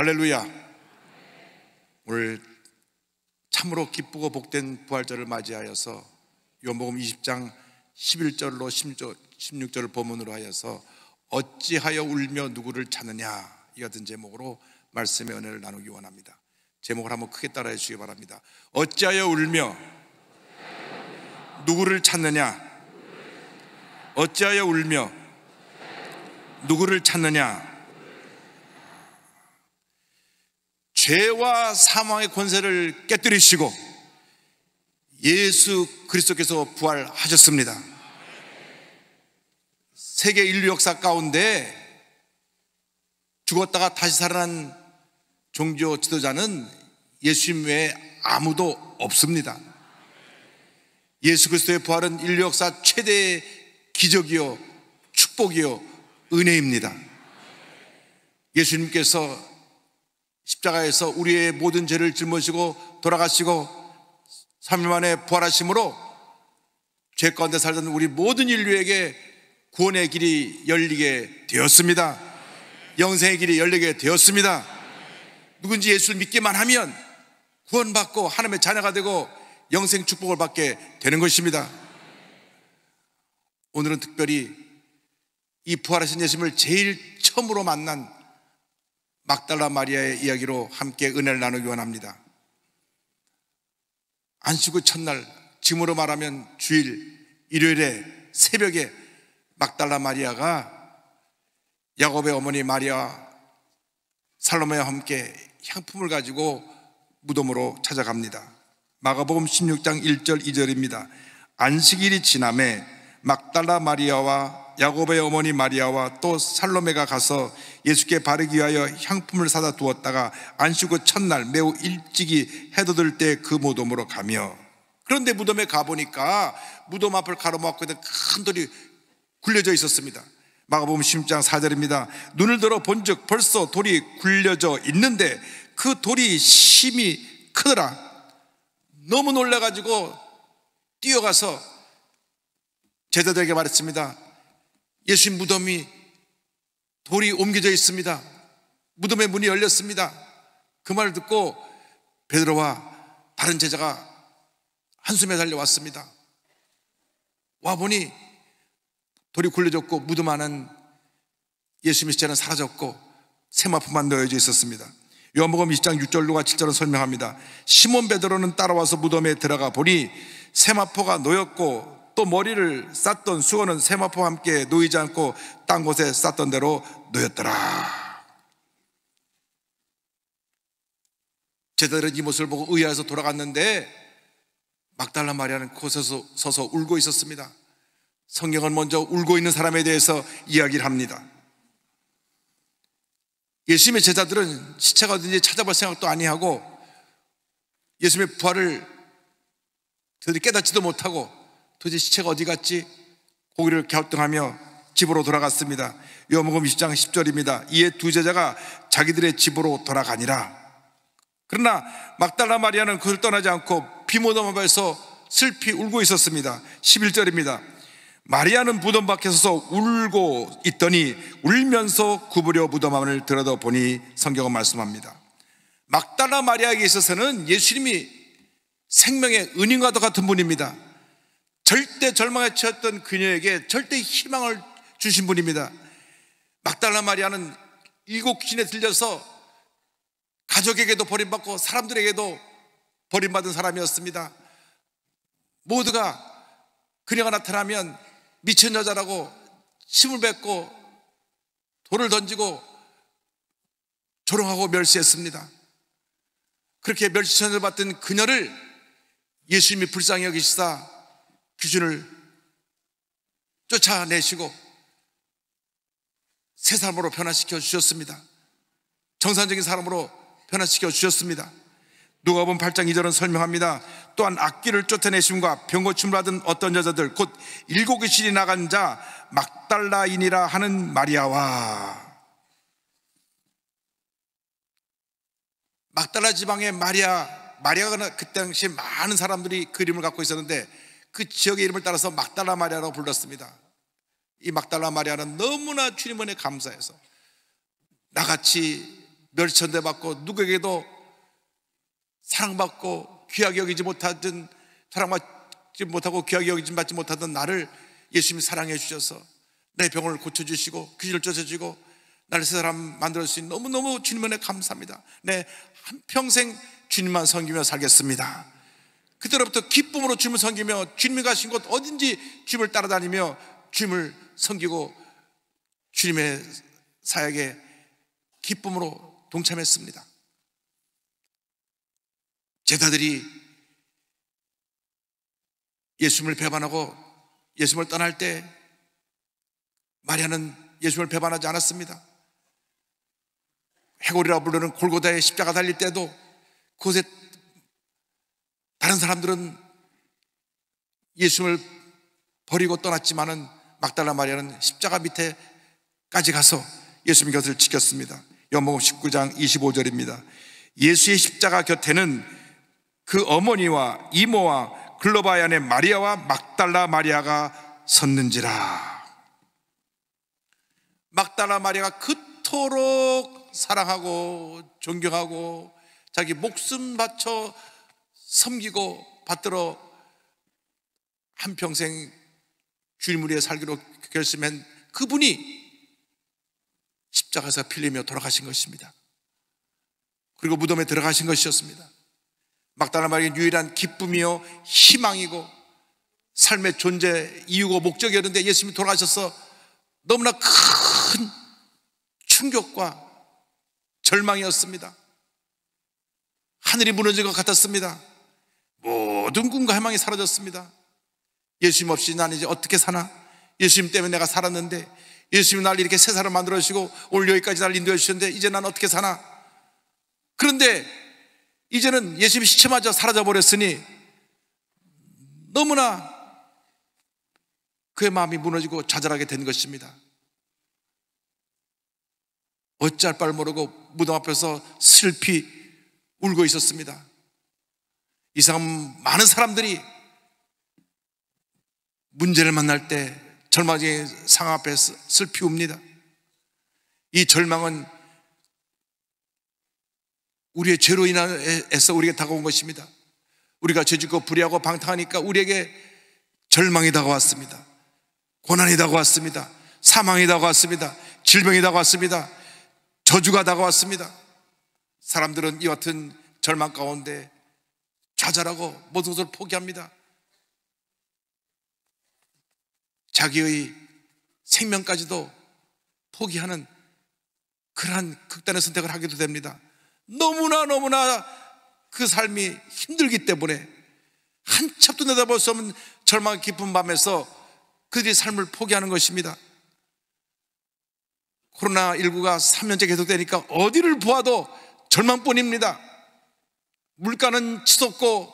할렐루야. 오늘 참으로 기쁘고 복된 부활절을 맞이하여서 요복음 20장 11절로 16절을 본문으로 하여서 어찌하여 울며 누구를 찾느냐 이 같은 제목으로 말씀의 은혜를 나누기 원합니다. 제목을 한번 크게 따라해 주시기 바랍니다. 어찌하여 울며 누구를 찾느냐 어찌하여 울며 누구를 찾느냐 죄와 사망의 권세를 깨뜨리시고 예수 그리스도께서 부활하셨습니다. 세계 인류 역사 가운데 죽었다가 다시 살아난 종교 지도자는 예수님 외에 아무도 없습니다. 예수 그리스도의 부활은 인류 역사 최대의 기적이요 축복이요 은혜입니다. 예수님께서 십자가에서 우리의 모든 죄를 짊어지고 돌아가시고 3일 만에 부활하심으로 죄 가운데 살던 우리 모든 인류에게 구원의 길이 열리게 되었습니다. 영생의 길이 열리게 되었습니다. 누군지 예수를 믿기만 하면 구원받고 하나님의 자녀가 되고 영생 축복을 받게 되는 것입니다. 오늘은 특별히 이 부활하신 예수님을 제일 처음으로 만난 막달라 마리아의 이야기로 함께 은혜를 나누기 원합니다. 안식후 첫날, 짐으로 말하면 주일, 일요일에 새벽에 막달라 마리아가 야곱의 어머니 마리아 살로메와 함께 향품을 가지고 무덤으로 찾아갑니다. 마가복음 16장 1절 2절입니다. 안식일이 지남에 막달라 마리아와 야곱의 어머니 마리아와 또 살로메가 가서 예수께 바르기 위하여 향품을 사다 두었다가 안식 후 첫날 매우 일찍이 해돋을 때그 무덤으로 가며 그런데 무덤에 가보니까 무덤 앞을 가로막고 있는 큰 돌이 굴려져 있었습니다. 마가복음 심장 4절입니다. 눈을 들어 본즉 벌써 돌이 굴려져 있는데 그 돌이 심히 크더라. 너무 놀라가지고 뛰어가서 제자들에게 말했습니다. 예수 님 무덤이 돌이 옮겨져 있습니다. 무덤의 문이 열렸습니다. 그 말을 듣고 베드로와 다른 제자가 한숨에 달려왔습니다. 와 보니 돌이 굴려졌고 무덤 안은 예수 믿자는 사라졌고 세마포만 넣어져 있었습니다. 요한복음 20장 6절 로가 7절은 설명합니다. 시몬 베드로는 따라와서 무덤에 들어가 보니 세마포가 놓였고 또 머리를 쌌던 수건은 세마포와 함께 놓이지 않고 딴 곳에 쌌던 대로 놓였더라. 제자들은 이 모습을 보고 의아해서 돌아갔는데 막달라 마리아는 곳에서 서서 울고 있었습니다. 성경은 먼저 울고 있는 사람에 대해서 이야기를 합니다. 예수님의 제자들은 시체가 어딘지 찾아볼 생각도 아니하고 예수님의 부활을 그들이 깨닫지도 못하고 도대체 시체가 어디 갔지? 고기를 갸우뚱하며 집으로 돌아갔습니다. 요한복 20장 10절입니다. 이에 두 제자가 자기들의 집으로 돌아가니라. 그러나 막달라 마리아는 그를 떠나지 않고 비무덤 앞에서 슬피 울고 있었습니다. 11절입니다. 마리아는 무덤 밖에 서 울고 있더니 울면서 구부려 무덤 안을 들여다보니 성경은 말씀합니다. 막달라 마리아에게 있어서는 예수님이 생명의 은인과도 같은 분입니다. 절대 절망에 처했던 그녀에게 절대 희망을 주신 분입니다. 막달라 마리아는 이곡신에 들려서 가족에게도 버림받고 사람들에게도 버림받은 사람이었습니다. 모두가 그녀가 나타나면 미친 여자라고 침을 뱉고 돌을 던지고 조롱하고 멸시했습니다. 그렇게 멸시천을 받던 그녀를 예수님이 불쌍히 여기시다 기준을 쫓아내시고 새삶으로 변화시켜 주셨습니다. 정상적인 사람으로 변화시켜 주셨습니다. 누가복음 8장 2절은 설명합니다. 또한 악기를 쫓아내심과 병고침 을 받은 어떤 여자들 곧 일곱 귀신이 나간 자 막달라인이라 하는 마리아와 막달라 지방의 마리아 마리아가 그 당시 많은 사람들이 그림을 갖고 있었는데 그 지역의 이름을 따라서 막달라 마리아라고 불렀습니다. 이 막달라 마리아는 너무나 주님 은혜 감사해서 나같이 멸천대 받고 누구에게도 사랑받고 귀하게 여기지 못하던 사랑받지 못하고 귀하게 여기지 받지 못하던 나를 예수님이 사랑해 주셔서 내 병을 고쳐주시고 귀신을 쫓아주고 나를 새 사람 만들어 주신 너무너무 주님 은혜 감사합니다. 내 네, 한평생 주님만 섬기며 살겠습니다. 그때로부터 기쁨으로 주님을 섬기며 주님이 가신 곳 어딘지 주님을 따라다니며 주님을 섬기고 주님의 사역에 기쁨으로 동참했습니다. 제자들이 예수님을 배반하고 예수님을 떠날 때 마리아는 예수님을 배반하지 않았습니다. 해골이라 부르는 골고다의 십자가 달릴 때도 그곳에 다른 사람들은 예수를 버리고 떠났지만은 막달라 마리아는 십자가 밑에까지 가서 예수님 곁을 지켰습니다. 요한음 19장 25절입니다. 예수의 십자가 곁에는 그 어머니와 이모와 글로바안의 마리아와 막달라 마리아가 섰는지라. 막달라 마리아가 그토록 사랑하고 존경하고 자기 목숨 바쳐 섬기고 받들어 한평생 주님 위에 살기로 결심한 그분이 십자가에서 필리며 돌아가신 것입니다. 그리고 무덤에 들어가신 것이었습니다. 막다라 말이 유일한 기쁨이요 희망이고 삶의 존재 이유고 목적이었는데 예수님이 돌아가셔서 너무나 큰 충격과 절망이었습니다. 하늘이 무너진 것 같았습니다. 모든 꿈과 희망이 사라졌습니다. 예수님 없이 난 이제 어떻게 사나? 예수님 때문에 내가 살았는데 예수님 날 이렇게 새 사람 만들어 주시고 오늘 여기까지 날 인도해 주셨는데 이제 난 어떻게 사나? 그런데 이제는 예수님 시체마저 사라져 버렸으니 너무나 그의 마음이 무너지고 좌절하게 된 것입니다. 어찌할 바를 모르고 무덤 앞에서 슬피 울고 있었습니다. 이상 많은 사람들이 문제를 만날 때 절망의 상 앞에 슬피 웁니다. 이 절망은 우리의 죄로 인해서 우리에게 다가온 것입니다. 우리가 죄짓고 불의하고 방탕하니까 우리에게 절망이 다가왔습니다. 고난이 다가왔습니다. 사망이 다가왔습니다. 질병이 다가왔습니다. 저주가 다가왔습니다. 사람들은 이 같은 절망 가운데 좌절하고 모든 것을 포기합니다. 자기의 생명까지도 포기하는 그러한 극단의 선택을 하게도 됩니다. 너무나 너무나 그 삶이 힘들기 때문에 한참도 내다볼 수 없는 절망 깊은 밤에서 그들이 삶을 포기하는 것입니다. 코로나19가 3년째 계속되니까 어디를 보아도 절망뿐입니다. 물가는 치솟고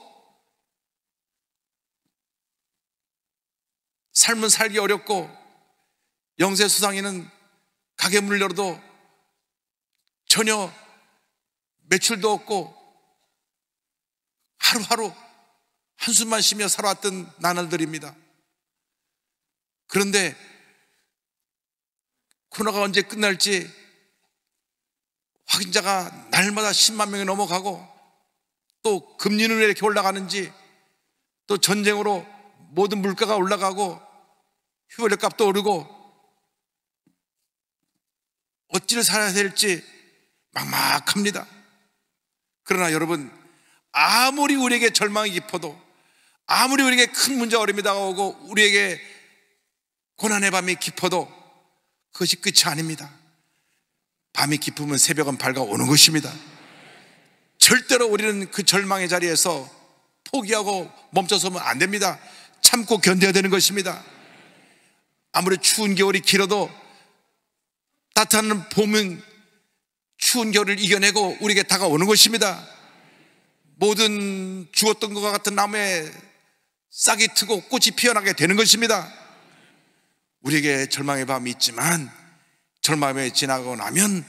삶은 살기 어렵고 영세 수상에는 가게 문을 열어도 전혀 매출도 없고 하루하루 한숨만 쉬며 살아왔던 나날들입니다. 그런데 코로나가 언제 끝날지 확진자가 날마다 10만 명이 넘어가고 또 금리는 왜 이렇게 올라가는지 또 전쟁으로 모든 물가가 올라가고 휴원료 값도 오르고 어찌를 살아야 될지 막막합니다. 그러나 여러분, 아무리 우리에게 절망이 깊어도 아무리 우리에게 큰문제 어려움이 다가오고 우리에게 고난의 밤이 깊어도 그것이 끝이 아닙니다. 밤이 깊으면 새벽은 밝아오는 것입니다. 절대로 우리는 그 절망의 자리에서 포기하고 멈춰서면 안 됩니다. 참고 견뎌야 되는 것입니다. 아무리 추운 겨울이 길어도 따뜻한 봄은 추운 겨울을 이겨내고 우리에게 다가오는 것입니다. 모든 죽었던 것과 같은 나무에 싹이 트고 꽃이 피어나게 되는 것입니다. 우리에게 절망의 밤이 있지만 절망에 지나고 나면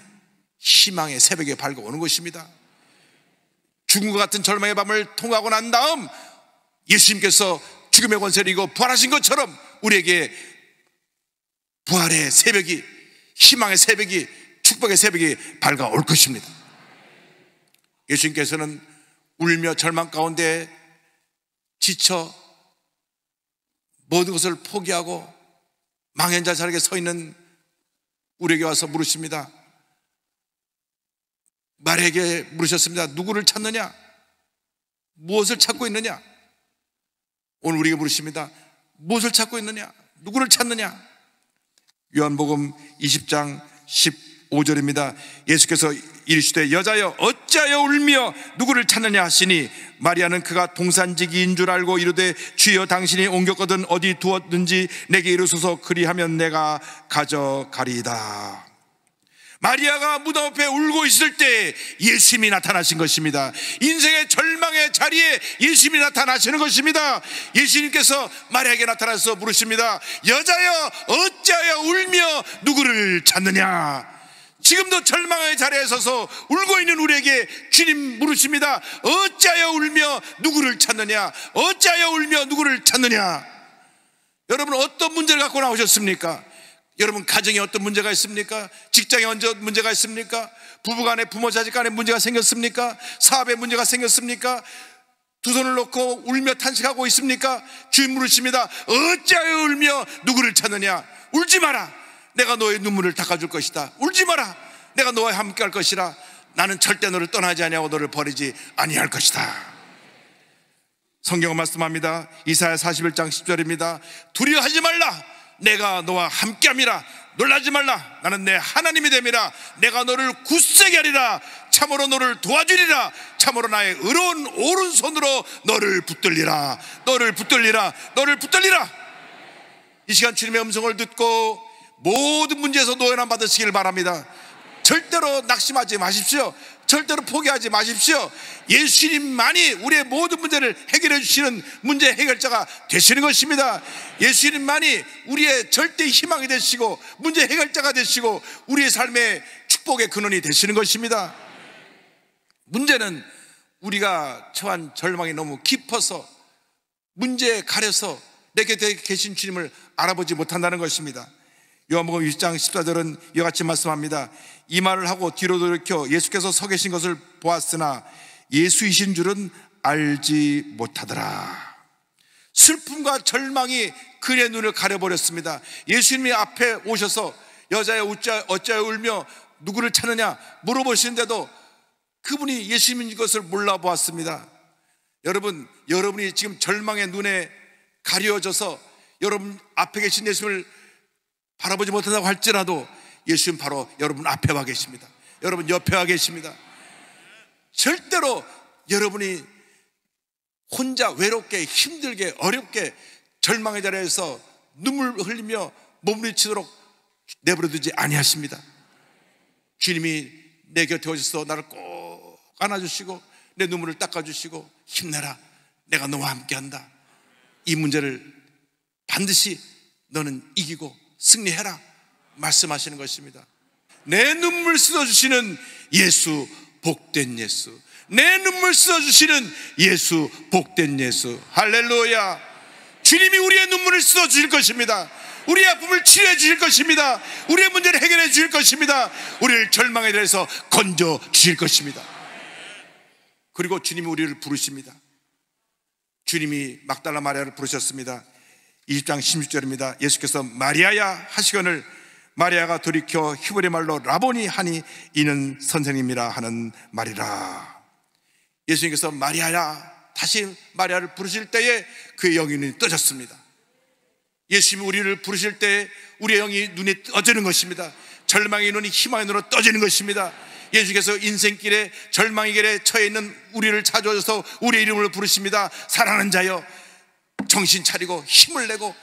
희망의 새벽에 밝아오는 것입니다. 죽음과 같은 절망의 밤을 통하고 난 다음 예수님께서 죽음의 권세를 이고 부활하신 것처럼 우리에게 부활의 새벽이 희망의 새벽이 축복의 새벽이 밝아올 것입니다. 예수님께서는 울며 절망 가운데 지쳐 모든 것을 포기하고 망연자살하게 서 있는 우리에게 와서 물으십니다. 말에게 물으셨습니다. 누구를 찾느냐? 무엇을 찾고 있느냐? 오늘 우리에 물으십니다. 무엇을 찾고 있느냐? 누구를 찾느냐? 요한복음 20장 15절입니다. 예수께서 이르시되 여자여 어찌여 울며 누구를 찾느냐 하시니 마리아는 그가 동산지기인 줄 알고 이르되 주여 당신이 옮겼거든 어디 두었는지 내게 이르소서 그리하면 내가 가져가리이 마리아가 무덤 앞에 울고 있을 때 예수님이 나타나신 것입니다. 인생의 절망의 자리에 예수님이 나타나시는 것입니다. 예수님께서 마리아에게 나타나서 물으십니다. 여자여 어찌하여 울며 누구를 찾느냐? 지금도 절망의 자리에 서서 울고 있는 우리에게 주님 물으십니다. 어찌하여 울며 누구를 찾느냐? 어찌하여 울며 누구를 찾느냐? 여러분 어떤 문제를 갖고 나오셨습니까? 여러분 가정에 어떤 문제가 있습니까? 직장에 언제 문제가 있습니까? 부부간에 부모 자식간에 문제가 생겼습니까? 사업에 문제가 생겼습니까? 두 손을 놓고 울며 탄식하고 있습니까? 주인 물으십니다. 어찌하여 울며 누구를 찾느냐? 울지 마라. 내가 너의 눈물을 닦아줄 것이다. 울지 마라. 내가 너와 함께 할 것이라. 나는 절대 너를 떠나지 아니하고 너를 버리지 아니할 것이다. 성경은 말씀합니다. 이사야 41장 10절입니다. 두려워하지 말라. 내가 너와 함께함이라 놀라지 말라 나는 내 하나님이 됨이라 내가 너를 굳세게 하리라 참으로 너를 도와주리라 참으로 나의 의로운 오른손으로 너를 붙들리라 너를 붙들리라 너를 붙들리라 이 시간 주님의 음성을 듣고 모든 문제에서 노연함 받으시길 바랍니다 절대로 낙심하지 마십시오 절대로 포기하지 마십시오. 예수님만이 우리의 모든 문제를 해결해 주시는 문제 해결자가 되시는 것입니다. 예수님만이 우리의 절대 희망이 되시고 문제 해결자가 되시고 우리의 삶의 축복의 근원이 되시는 것입니다. 문제는 우리가 처한 절망이 너무 깊어서 문제에 가려서 내곁 계신 주님을 알아보지 못한다는 것입니다. 요한복음 1장 14절은 이와 같이 말씀합니다. 이 말을 하고 뒤로 돌이켜 예수께서 서 계신 것을 보았으나 예수이신 줄은 알지 못하더라. 슬픔과 절망이 그의 눈을 가려버렸습니다. 예수님이 앞에 오셔서 여자의 웃자, 어 울며 누구를 찾느냐 물어보시는데도 그분이 예수님인 것을 몰라보았습니다. 여러분, 여러분이 지금 절망의 눈에 가려져서 여러분 앞에 계신 예수님을 바라보지 못한다고 할지라도 예수님 바로 여러분 앞에 와 계십니다. 여러분 옆에 와 계십니다. 절대로 여러분이 혼자 외롭게 힘들게 어렵게 절망의 자리에서 눈물 흘리며 몸부림치도록 내버려 두지 아니하십니다. 주님이 내 곁에 오셔서 나를 꼭 안아주시고 내 눈물을 닦아주시고 힘내라. 내가 너와 함께한다. 이 문제를 반드시 너는 이기고 승리해라 말씀하시는 것입니다. 내 눈물 씻어주시는 예수 복된 예수 내 눈물 씻어주시는 예수 복된 예수 할렐루야 주님이 우리의 눈물을 씻어주실 것입니다 우리의 아픔을 치료해 주실 것입니다 우리의 문제를 해결해 주실 것입니다 우리를 절망에 대해서 건져 주실 것입니다 그리고 주님이 우리를 부르십니다 주님이 막달라 마리아를 부르셨습니다 20장 16절입니다. 예수께서 마리아야 하시건을 마리아가 돌이켜 히브리 말로 라보니 하니 이는 선생님이라 하는 말이라. 예수님께서 마리아야 다시 마리아를 부르실 때에 그의 영이 눈이 떠졌습니다. 예수님이 우리를 부르실 때 우리의 영이 눈이 떠지는 것입니다. 절망의 눈이 희망의 눈으로 떠지는 것입니다. 예수께서 인생길에 절망의 길에 처해 있는 우리를 찾아오셔서 우리의 이름을 부르십니다. 사랑하는 자여 정신 차리고 힘을 내고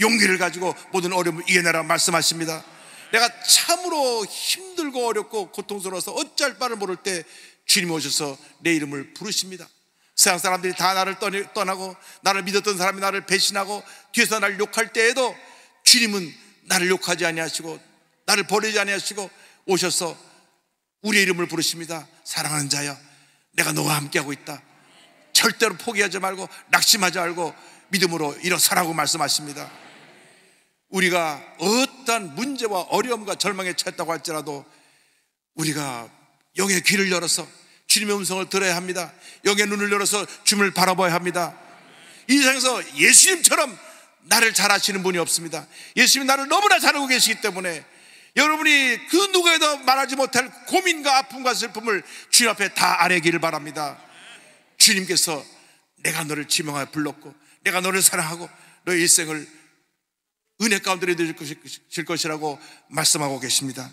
용기를 가지고 모든 어려움을 이겨내라 말씀하십니다. 내가 참으로 힘들고 어렵고 고통스러워서 어쩔 바를 모를 때 주님 오셔서 내 이름을 부르십니다. 세상 사람들이 다 나를 떠나고 나를 믿었던 사람이 나를 배신하고 뒤에서 나를 욕할 때에도 주님은 나를 욕하지 아니하시고 나를 버리지 아니하시고 오셔서 우리의 이름을 부르십니다. 사랑하는 자여, 내가 너와 함께하고 있다. 절대로 포기하지 말고 낙심하지 말고 믿음으로 일어서라고 말씀하십니다. 우리가 어떠 문제와 어려움과 절망에 처했다고 할지라도 우리가 영의 귀를 열어서 주님의 음성을 들어야 합니다. 영의 눈을 열어서 주님을 바라봐야 합니다. 이 세상에서 예수님처럼 나를 잘 아시는 분이 없습니다. 예수님이 나를 너무나 잘 알고 계시기 때문에 여러분이 그 누구에도 말하지 못할 고민과 아픔과 슬픔을 주님 앞에 다 아뢰기를 바랍니다. 주님께서 내가 너를 지명하여 불렀고 내가 너를 사랑하고 너의 일생을 은혜 가운데 드릴 것일 것이라고 말씀하고 계십니다.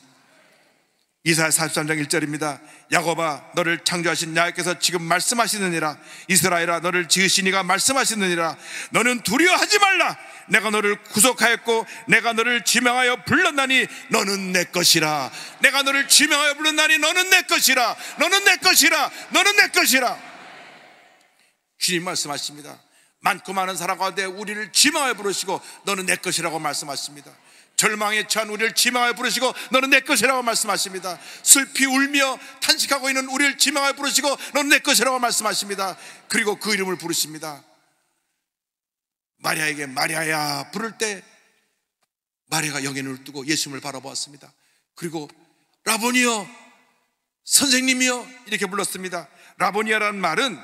이사야 43장 1절입니다. 야곱아 너를 창조하신 야훼께서 지금 말씀하시느니라 이스라엘아 너를 지으시니가 말씀하시느니라 너는 두려워하지 말라 내가 너를 구속하였고 내가 너를 지명하여 불렀나니 너는 내 것이라 내가 너를 지명하여 불렀나니 너는 내 것이라 너는 내 것이라 너는 내 것이라 주님 말씀하십니다. 많고 많은 사랑 가운데 우리를 지망하여 부르시고 너는 내 것이라고 말씀하십니다. 절망에 처한 우리를 지망하여 부르시고 너는 내 것이라고 말씀하십니다. 슬피 울며 탄식하고 있는 우리를 지망하여 부르시고 너는 내 것이라고 말씀하십니다. 그리고 그 이름을 부르십니다. 마리아에게 마리아야 부를 때 마리아가 영의 눈을 뜨고 예수님을 바라보았습니다. 그리고 라보니여 선생님이요 이렇게 불렀습니다. 라보니아라는 말은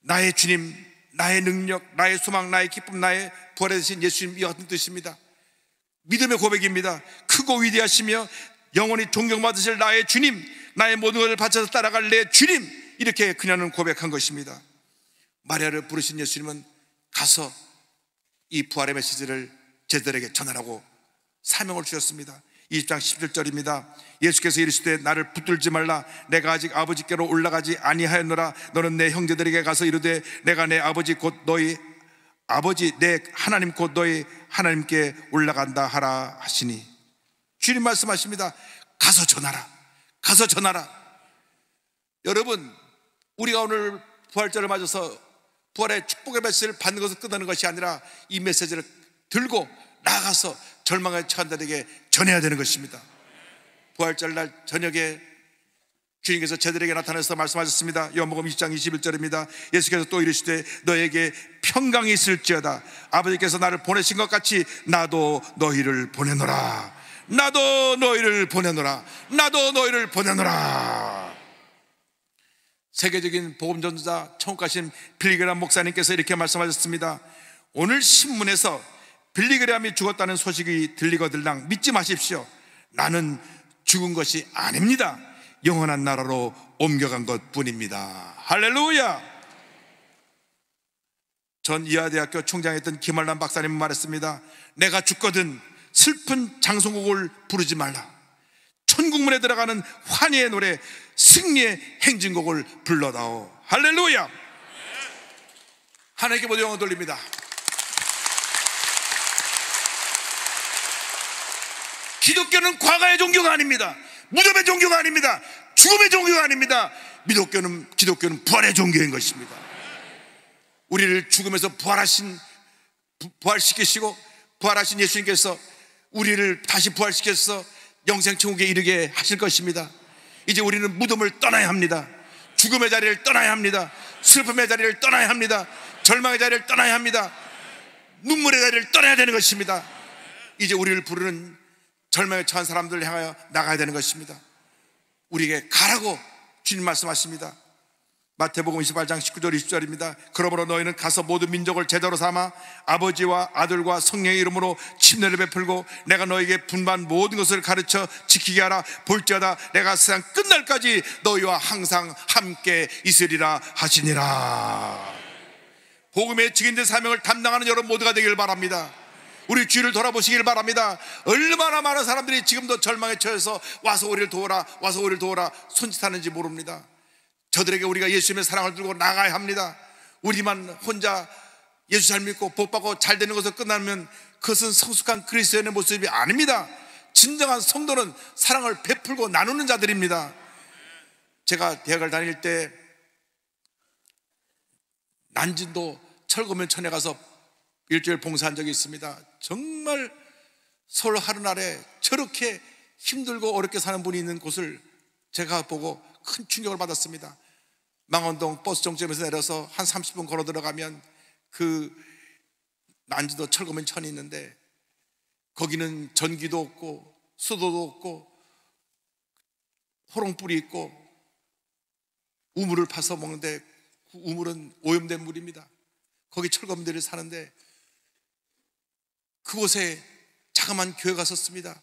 나의 주님 나의 능력, 나의 소망, 나의 기쁨, 나의 부활의 신 예수님 이 같은 뜻입니다. 믿음의 고백입니다. 크고 위대하시며 영원히 존경받으실 나의 주님, 나의 모든 것을 바쳐서 따라갈 내 주님 이렇게 그녀는 고백한 것입니다. 마리아를 부르신 예수님은 가서 이 부활의 메시지를 제들에게 전하라고 사명을 주셨습니다. 20장 1 1절입니다 예수께서 이르시되 나를 붙들지 말라 내가 아직 아버지께로 올라가지 아니하였노라 너는 내 형제들에게 가서 이르되 내가 내 아버지 곧 너희 아버지 내 하나님 곧 너희 하나님께 올라간다 하라 하시니 주님 말씀하십니다. 가서 전하라. 가서 전하라. 여러분 우리가 오늘 부활절을 맞아서 부활의 축복의 메시지를 받는 것을 끝나는 것이 아니라 이 메시지를 들고 나가서 절망의 착한 자들에게 전해야 되는 것입니다. 부활절 날 저녁에 주님께서 저들에게 나타나서 말씀하셨습니다. 요한복음 2장 21절입니다. 예수께서 또 이르시되 너에게 평강이 있을지어다. 아버지께서 나를 보내신 것 같이 나도 너희를 보내노라. 나도 너희를 보내노라. 나도 너희를 보내노라. 세계적인 복음 전도자 청가신 필리그람 목사님께서 이렇게 말씀하셨습니다. 오늘 신문에서 빌리그레함이 죽었다는 소식이 들리거들랑 믿지 마십시오. 나는 죽은 것이 아닙니다. 영원한 나라로 옮겨간 것 뿐입니다. 할렐루야! 전이하대학교 총장했던 김할란 박사님 말했습니다. 내가 죽거든 슬픈 장송곡을 부르지 말라. 천국문에 들어가는 환희의 노래, 승리의 행진곡을 불러다오. 할렐루야! 하나님께 모두 영원 돌립니다. 기독교는 과거의 종교가 아닙니다. 무덤의 종교가 아닙니다. 죽음의 종교가 아닙니다. 미독교는 기독교는 부활의 종교인 것입니다. 우리를 죽음에서 부활하신 부활시키시고 부활하신 예수님께서 우리를 다시 부활시켜서 영생 천국에 이르게 하실 것입니다. 이제 우리는 무덤을 떠나야 합니다. 죽음의 자리를 떠나야 합니다. 슬픔의 자리를 떠나야 합니다. 절망의 자리를 떠나야 합니다. 눈물의 자리를 떠나야 되는 것입니다. 이제 우리를 부르는 절망에 처한 사람들을 향하여 나가야 되는 것입니다. 우리에게 가라고 주님 말씀하십니다. 마태복음 28장 19절 20절입니다. 그러므로 너희는 가서 모든 민족을 제자로 삼아 아버지와 아들과 성령의 이름으로 침례를 베풀고 내가 너에게 분반 모든 것을 가르쳐 지키게 하라 볼지어다 내가 세상 끝날까지 너희와 항상 함께 있으리라 하시니라. 복음의 증인된 사명을 담당하는 여러분 모두가 되길 바랍니다. 우리 주위를 돌아보시길 바랍니다. 얼마나 많은 사람들이 지금도 절망에 처해서 와서 우리를 도와라 와서 우리를 도와라 손짓하는지 모릅니다. 저들에게 우리가 예수님의 사랑을 들고 나가야 합니다. 우리만 혼자 예수 잘 믿고 복 받고 잘 되는 것으로 끝나면 그것은 성숙한 그리스도인의 모습이 아닙니다. 진정한 성도는 사랑을 베풀고 나누는 자들입니다. 제가 대학을 다닐 때 난진도 철거면 천에 가서 일주일 봉사한 적이 있습니다. 정말 서울 하루날에 저렇게 힘들고 어렵게 사는 분이 있는 곳을 제가 보고 큰 충격을 받았습니다. 망원동 버스 정점에서 내려서 한 30분 걸어 들어가면 그 난지도 철거면 천이 있는데 거기는 전기도 없고 수도도 없고 호롱불이 있고 우물을 파서 먹는데 그 우물은 오염된 물입니다. 거기 철거민들이 사는데 그곳에 자그만 교회가 섰습니다.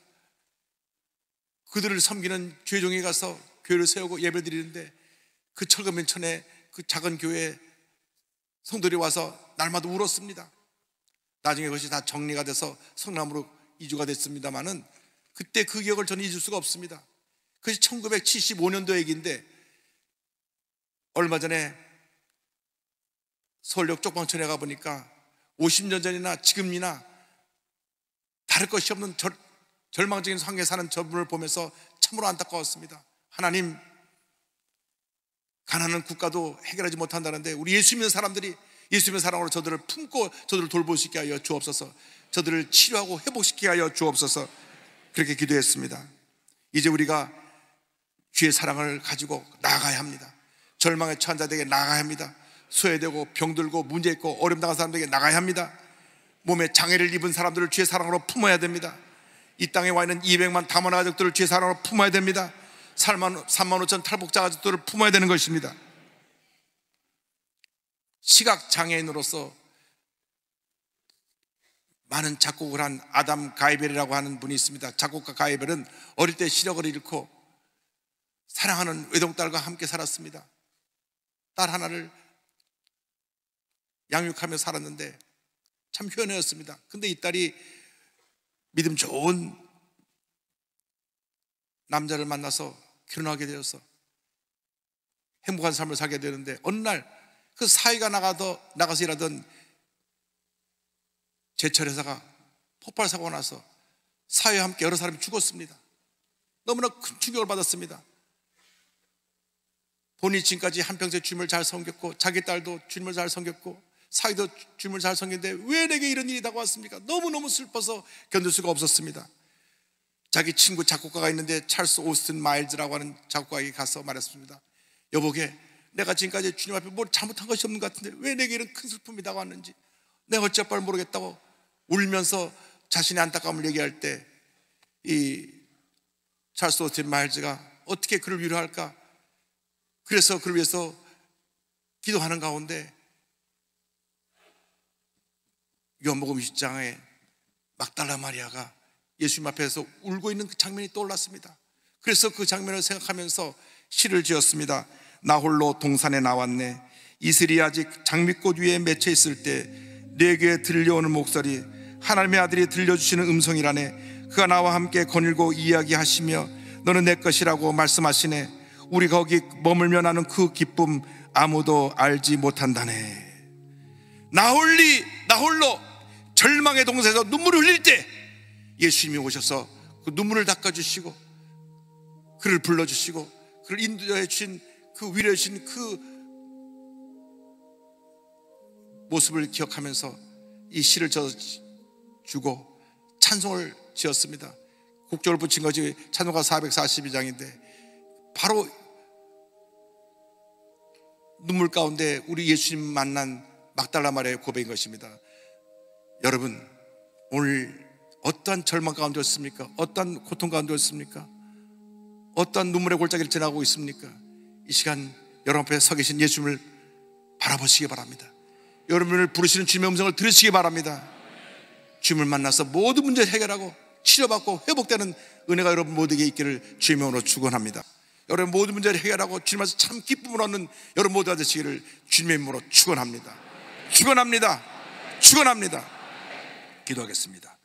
그들을 섬기는 교회종에 가서 교회를 세우고 예배 드리는데 그 철거면천에 그 작은 교회에 성들이 와서 날마다 울었습니다. 나중에 그것이 다 정리가 돼서 성남으로 이주가 됐습니다만은 그때 그 기억을 저는 잊을 수가 없습니다. 그것이 1975년도 얘기인데 얼마 전에 서울역 쪽방천에 가보니까 50년 전이나 지금이나 다를 것이 없는 절, 절망적인 상황에 사는 저분을 보면서 참으로 안타까웠습니다. 하나님, 가난한 국가도 해결하지 못한다는데 우리 예수 믿는 사람들이 예수 믿는 사랑으로 저들을 품고 저들을 돌볼 수 있게 하여 주옵소서. 저들을 치료하고 회복시키게 하여 주옵소서. 그렇게 기도했습니다. 이제 우리가 주의 사랑을 가지고 나가야 합니다. 절망에 처한 자들에게 나가야 합니다. 소외되고 병들고 문제 있고 어려움 당한 사람들에게 나가야 합니다. 몸에 장애를 입은 사람들을 주의 사랑으로 품어야 됩니다. 이 땅에 와 있는 200만 다문 가족들을 주의 사랑으로 품어야 됩니다. 3만, 3만 5천 탈북자 가족들을 품어야 되는 것입니다. 시각 장애인으로서 많은 작곡을 한 아담 가이벨이라고 하는 분이 있습니다. 작곡가 가이벨은 어릴 때 시력을 잃고 사랑하는 외동딸과 함께 살았습니다. 딸 하나를 양육하며 살았는데 참효해였습니다 근데 이 딸이 믿음 좋은 남자를 만나서 결혼하게 되어서 행복한 삶을 살게 되는데 어느 날 그 사이가 나가서 나가서 일하던 제철 회사가 폭발 사고 나서 사회와 함께 여러 사람이 죽었습니다. 너무나 큰 충격을 받았습니다. 본인 지금까지 한평생 주님을 잘 섬겼고 자기 딸도 주님을 잘 섬겼고 사이도 주물을잘섬기데왜 내게 이런 일이 다가왔습니까? 너무너무 슬퍼서 견딜 수가 없었습니다. 자기 친구 작곡가가 있는데 찰스 오스틴 마일즈라고 하는 작곡가에게 가서 말했습니다. 여보게 내가 지금까지 주님 앞에 뭘 잘못한 것이 없는 것 같은데 왜 내게 이런 큰 슬픔이 다가왔는지 내가 어찌할 모르겠다고 울면서 자신의 안타까움을 얘기할 때 이 찰스 오스틴 마일즈가 어떻게 그를 위로할까? 그래서 그를 위해서 기도하는 가운데 요한복음 20장에 막달라 마리아가 예수님 앞에서 울고 있는 그 장면이 떠올랐습니다. 그래서 그 장면을 생각하면서 시를 지었습니다. 나 홀로 동산에 나왔네. 이슬이 아직 장미꽃 위에 맺혀 있을 때 내게 들려오는 목소리, 하나님의 아들이 들려주시는 음성이라네. 그가 나와 함께 거닐고 이야기하시며 너는 내 것이라고 말씀하시네. 우리 거기 머물면하는그 기쁨 아무도 알지 못한다네. 나홀리, 나홀로 절망의 동세에서 눈물을 흘릴 때 예수님이 오셔서 그 눈물을 닦아주시고 그를 불러주시고 그를 인도해 주신 그 위로해 주신 그 모습을 기억하면서 이 시를 저 주고 찬송을 지었습니다. 국적을 붙인 거지 찬송가 442장인데 바로 눈물 가운데 우리 예수님 만난 막달라 마리의 고백인 것입니다. 여러분, 오늘 어떠한 절망 가운데 있습니까? 어떠한 고통 가운데 있습니까? 어떠한 눈물의 골짜기를 지나고 있습니까? 이 시간 여러분 앞에 서 계신 예수님을 바라보시기 바랍니다. 여러분을 부르시는 주님의 음성을 들으시기 바랍니다. 주님을 만나서 모든 문제 해결하고 치료받고 회복되는 은혜가 여러분 모두에게 있기를 주님의 으로 축원합니다. 여러분 모든 문제를 해결하고 주님에서참 기쁨을 얻는 여러분 모두가 되시기를 주님의 이름으로 축원합니다. 축원합니다. 축원합니다. 기도하겠습니다.